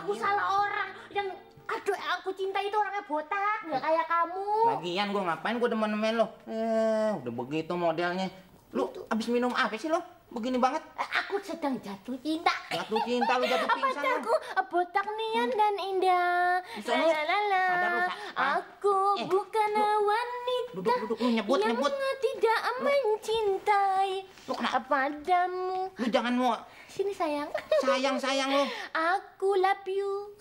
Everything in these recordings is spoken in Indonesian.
aku iya. salah orang yang aduh aku cinta itu orangnya botak nggak kayak kamu lagian gue ngapain gue demen-demen lo eh udah begitu modelnya lu abis minum apa sih lo begini banget? Eh, aku sedang jatuh cinta. Jatuh cinta lu jatuh pingsan. Apa aku botak nian dan indah. Lalala. Ah. Aku eh, bukan lu, wanita duduk, duduk, lu nyebut, yang tidak mencintai lu, kenapa? padamu. Lu jangan mau. Sini sayang. Sayang sayang lu. Aku love you.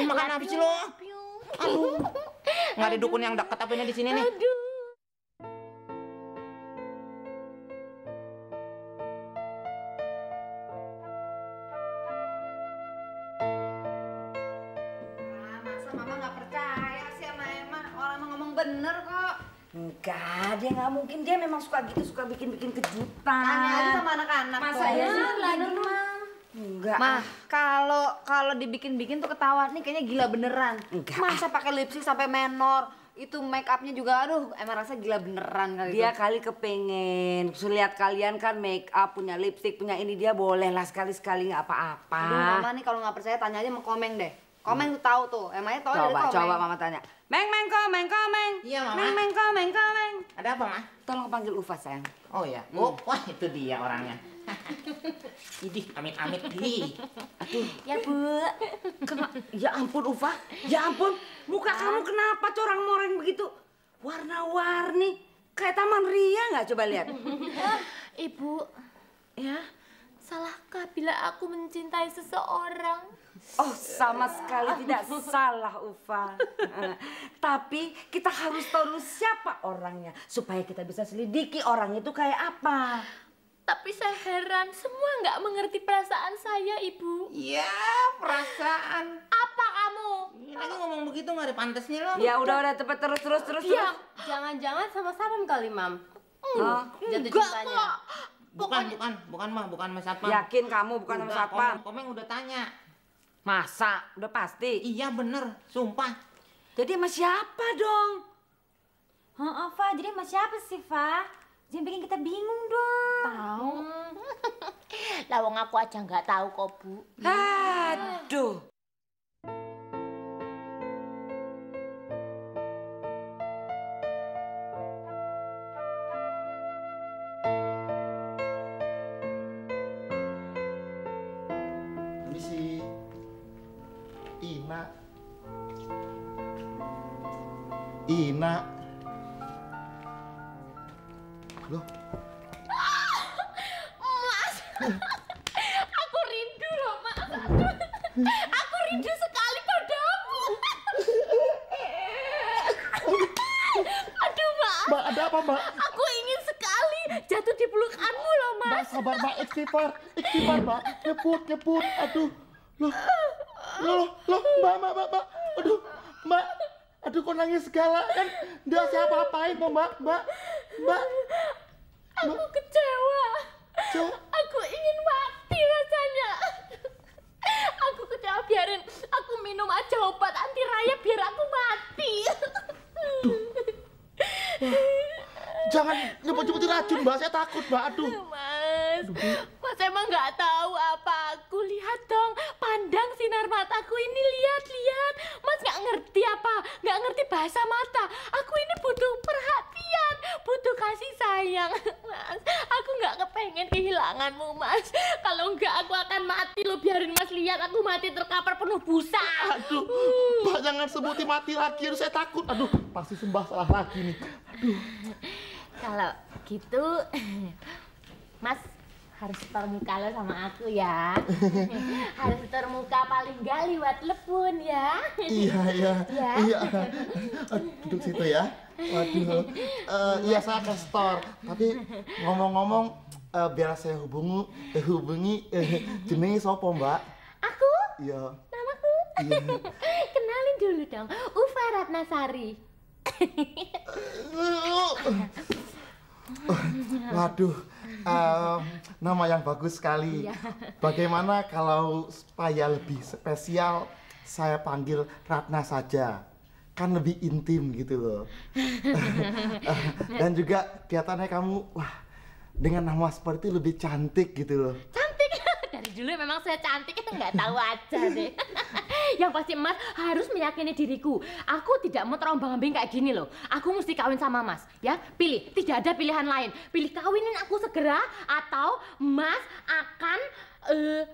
Lu makan habis lu? Aduh. nggak ada dukun yang dekat apa ini di sini nih. Aduh. bener kok. Enggak, dia nggak mungkin. Dia memang suka gitu, suka bikin-bikin kejutan. Tanya aja sama anak-anak. Masa ya lagi mah. Enggak. Mah, kalau kalau dibikin-bikin tuh ketawa nih kayaknya gila beneran. Enggak. Masa pakai lipstik sampai menor? itu make upnya juga aduh emang rasa gila beneran kali dia itu. kali kepengen lihat kalian kan make up punya lipstik punya ini dia boleh lah sekali sekali nggak apa-apa mama nih kalau nggak percaya tanya aja sama komeng deh komen hmm. tuh tahu tuh emangnya tahu coba dari komeng. coba mama tanya Meng, meng, ko, meng, ko, meng. Iya, Mama. Meng, meng, ko, meng, ko, meng. Ada apa, Ma? Tolong panggil Ufa, sayang. Oh ya. Hmm. Oh, wah itu dia orangnya. Idih, amit-amit di. Aduh. Ya, Bu. Kena... Ya ampun, Ufa. Ya ampun. Muka ah. kamu kenapa corang-moreng begitu? Warna-warni. Kayak Taman Ria nggak coba lihat? Ibu. Ya? Salahkah bila aku mencintai seseorang? Oh, sama sekali tidak salah, Ufa. Eh, tapi kita harus tahu siapa orangnya supaya kita bisa selidiki orang itu kayak apa. Tapi saya heran, semua nggak mengerti perasaan saya, Ibu. Iya, perasaan. Apa kamu? Lagi ngomong begitu nggak ada pantasnya loh. Ya udah udah cepet terus terus terus. Iya, jangan-jangan sama Saram kali, Mam. Hmm, oh, Bukan, bukan, bukan mah, bukan Mas Satpam. Yakin kamu bukan Mas Satpam? komeng udah tanya. Masa? Udah pasti? Iya bener, sumpah. Jadi sama siapa dong? Oh, oh Fa, jadi sama siapa sih, Fa? Jangan bikin kita bingung dong. Tahu. Lawang aku aja nggak tahu kok, Bu. Aduh. Tina. Loh. Mas. Aku rindu loh, Mas. Aku rindu sekali padamu. Aduh, Mas. Mbak, ada apa, Mbak? Aku ingin sekali jatuh di pelukanmu loh, Mas. Mbak, sabar, Mbak. Ikhtifar. Ikhtifar, Mbak. Nyebut, nyebut. Aduh. Loh. Loh, loh, Mbak, Mbak, Mbak, Mbak. Aduh, Mbak aduh kok nangis segala kan nggak siapa apain kok mbak mbak mbak aku mbak. kecewa Cuk. aku ingin mati rasanya aku kecewa biarin aku minum aja obat anti rayap biar aku mati Jangan nyebut-nyebutin racun, Mbak. Saya takut, Mbak. Aduh. Mas, Aduh. Mas emang nggak tahu apa aku lihat dong memandang sinar mataku ini lihat lihat mas nggak ngerti apa nggak ngerti bahasa mata aku ini butuh perhatian butuh kasih sayang mas aku nggak kepengen kehilanganmu mas kalau nggak aku akan mati lo biarin mas lihat aku mati terkapar penuh busa aduh hmm. Uh. pak jangan sebuti mati lagi saya takut aduh pasti sembah salah lagi nih aduh kalau gitu mas harus termuka lo sama aku ya harus termuka paling gali buat lepun ya iya iya ya. iya duduk situ ya waduh uh, iya saya ke store tapi ngomong-ngomong uh, biar saya hubungi eh, hubungi eh, jenis sopo mbak aku iya namaku iya. kenalin dulu dong Ufa Ratnasari Waduh, um, nama yang bagus sekali. Iya. Bagaimana kalau supaya lebih spesial saya panggil Ratna saja? Kan lebih intim gitu loh. Dan juga kelihatannya kamu wah dengan nama seperti lebih cantik gitu loh. Cantik dulu memang saya cantik itu nggak tahu aja deh. yang pasti Mas harus meyakini diriku. Aku tidak mau terombang-ambing kayak gini loh. Aku mesti kawin sama Mas, ya. Pilih, tidak ada pilihan lain. Pilih kawinin aku segera atau Mas akan uh,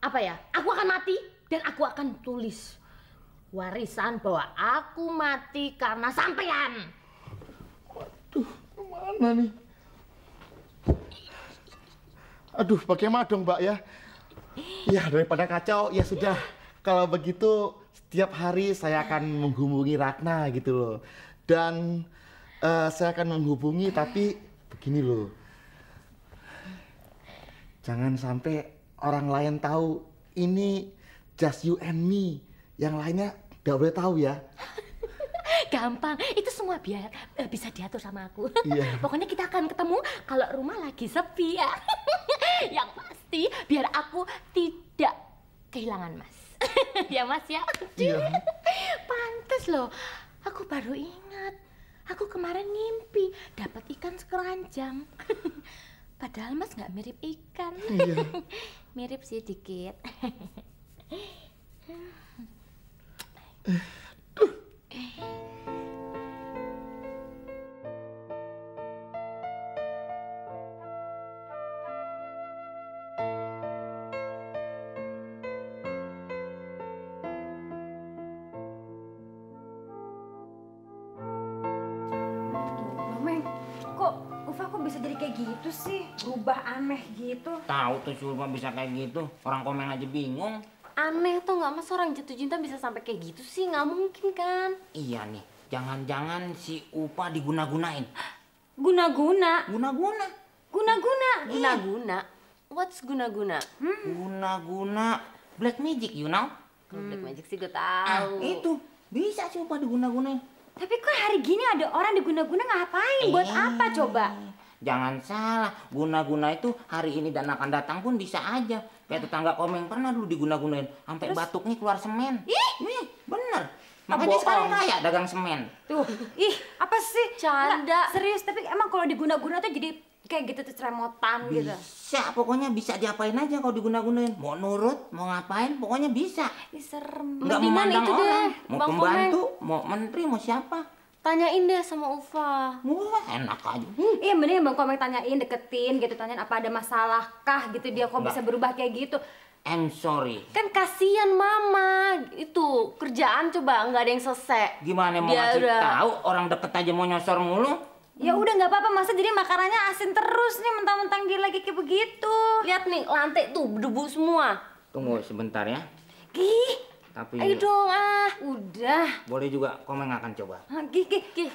apa ya? Aku akan mati dan aku akan tulis warisan bahwa aku mati karena sampean. Waduh, mana nih? Aduh, bagaimana dong, Mbak ya? Ya daripada kacau, ya sudah. Kalau begitu setiap hari saya akan menghubungi Ratna gitu loh. Dan uh, saya akan menghubungi tapi begini loh. Jangan sampai orang lain tahu ini just you and me. Yang lainnya gak boleh tahu ya. Gampang, itu semua biar uh, bisa diatur sama aku. Iya. Pokoknya kita akan ketemu kalau rumah lagi sepi ya. Yang pas biar aku tidak kehilangan Mas. ya Mas ya. Iya. Pantes loh. Aku baru ingat. Aku kemarin ngimpi dapat ikan sekeranjang. Padahal Mas nggak mirip ikan. Iya. mirip sih dikit. Eh, kok bisa jadi kayak gitu sih? Berubah aneh gitu. Tahu tuh Sulma bisa kayak gitu. Orang komen aja bingung. Aneh tuh nggak mas orang jatuh cinta bisa sampai kayak gitu sih? Nggak mungkin kan? Iya nih. Jangan-jangan si Upa diguna-gunain. Guna-guna? Guna-guna. Guna-guna? Guna-guna. What's guna-guna? guna guna Hmm. Black magic, you know? hmm. black magic sih gue tahu. Ah, itu. Bisa sih Upa diguna-gunain. Tapi kok hari gini ada orang diguna-guna ngapain? Buat apa coba? Jangan salah, guna-guna itu hari ini dan akan datang pun bisa aja. Kayak tetangga komeng pernah dulu diguna-gunain, sampai batuknya keluar semen. Ih, Nih, bener. Ah, Makanya bohong. sekarang kaya dagang semen. Tuh, ih, apa sih? Canda. Nggak, serius, tapi emang kalau diguna-guna tuh jadi kayak gitu tuh ceremotan gitu. Bisa, pokoknya bisa diapain aja kalau diguna-gunain. Mau nurut, mau ngapain, pokoknya bisa. Ih, serem. Nggak itu orang, deh, mau pembantu, mau menteri, mau siapa. Tanyain deh sama Ufa. Wah, enak aja. Hmm. Iya, mending Bang Komeng tanyain, deketin gitu, tanyain apa ada masalah kah gitu dia kok bisa berubah kayak gitu. I'm sorry. Kan kasihan mama itu kerjaan coba nggak ada yang selesai. Gimana mau ngasih udah... tahu orang deket aja mau nyosor mulu? Ya udah nggak apa-apa masa jadi makanannya asin terus nih mentang-mentang dia lagi kayak begitu. Lihat nih lantai tuh debu semua. Tunggu sebentar ya. Gih, tapi Ayo dong ah, udah. Boleh juga nggak akan coba. Ah, gih, gih,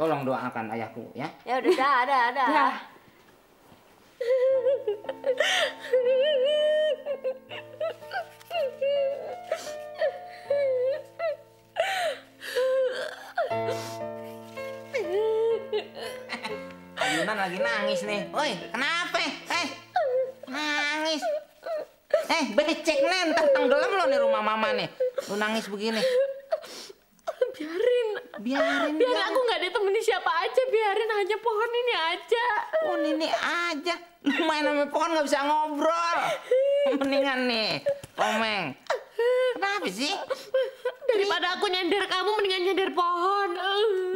Tolong doakan ayahku ya. Ya udah, dah, ada. ada ya. Ayunan lagi nangis nih. Woi, kenapa? Eh, becek nenteng tenggelam lo nih rumah mama nih. Lu nangis begini. Biarin. Biarin. Biar biarin. aku nggak ditemani siapa aja, biarin hanya pohon ini aja. Pohon ini aja. main sama pohon nggak bisa ngobrol. Mendingan nih, Komeng. Kenapa sih? Daripada aku nyender kamu, mendingan nyender pohon.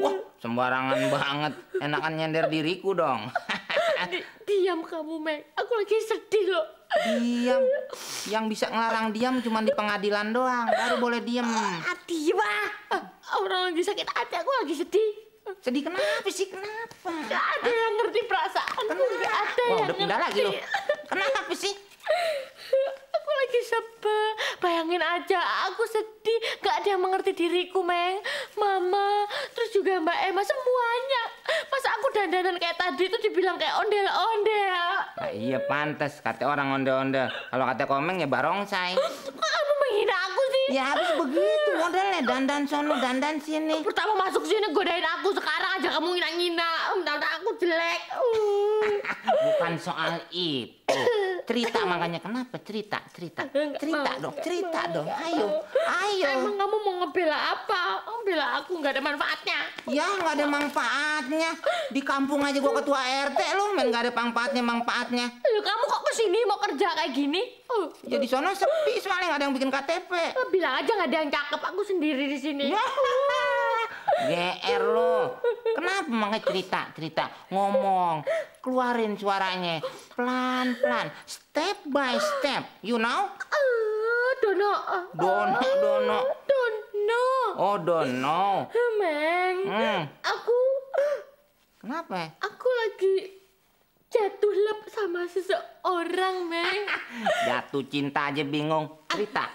Wah, sembarangan banget. Enakan nyender diriku dong. diam kamu, Meg. Aku lagi sedih loh. Diam. Yang bisa ngelarang diam cuma di pengadilan doang. Baru boleh diam. Ah, diam ah. Orang lagi sakit hati, aku lagi sedih. Sedih kenapa sih? Kenapa? Gak ada Hah? yang ngerti perasaan. Kenapa? Gak ada Wah, yang udah pindah lagi loh. Kenapa sih? lagi sebel. Bayangin aja, aku sedih. Gak ada yang mengerti diriku, Meng. Mama, terus juga Mbak Emma, semuanya. Masa aku dandanan kayak tadi itu dibilang kayak ondel-ondel. Nah, iya, pantas. Kata orang ondel-ondel. Kalau kata komeng ya barongsai. Kok kamu menghina aku sih? Ya harus begitu modelnya. Dandan sono, dandan sini. Pertama masuk sini godain aku. Sekarang aja kamu ngina-ngina. Entah-entah aku jelek. Uh. Bukan soal itu cerita makanya kenapa cerita cerita cerita dong cerita dong ayo ayo emang kamu mau ngebela apa ngebela aku nggak ada manfaatnya ya nggak ada manfaatnya di kampung aja gua ketua rt lo men nggak ada manfaatnya manfaatnya lu kamu kok kesini mau kerja kayak gini uh. ya di sana sepi soalnya nggak ada yang bikin ktp eh, bilang aja nggak ada yang cakep aku sendiri di sini Ya GR lo. Kenapa makanya cerita, cerita, ngomong keluarin suaranya pelan-pelan step by step you know eh, dono dono eh, dono dono oh dono eh, meng hmm. aku kenapa aku lagi jatuh lep sama seseorang meng jatuh cinta aja bingung cerita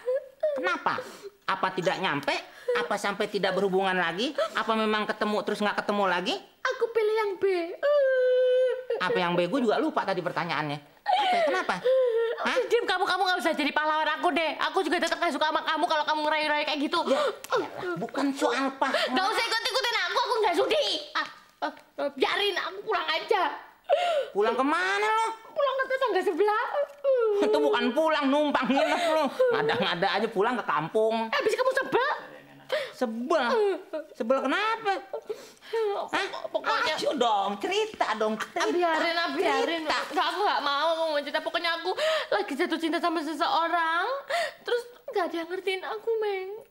kenapa apa tidak nyampe apa sampai tidak berhubungan lagi apa memang ketemu terus nggak ketemu lagi aku pilih yang B apa yang bego juga lupa tadi pertanyaannya. Apa, ya? kenapa? Hah? Diam kamu kamu nggak usah jadi pahlawan aku deh. Aku juga tetap gak suka sama kamu kalau kamu ngerayu-rayu kayak gitu. Ya, yalah, bukan soal apa? Gak usah ikut-ikutin aku, aku nggak sudi. Ah, ah, ah, biarin aku pulang aja. Pulang kemana lo? Pulang ke tetangga sebelah. Itu bukan pulang, numpang nginep lo. Ngada-ngada aja pulang ke kampung. Habis kamu sebel? Sebel? Eh, sebel kenapa? Pokoknya Ayo dong, cerita dong, cerita. Ah, biarin, biarin. nggak aku nggak mau ngomong cerita. Pokoknya aku lagi jatuh cinta sama seseorang. Terus nggak ada yang ngertiin aku, Meng.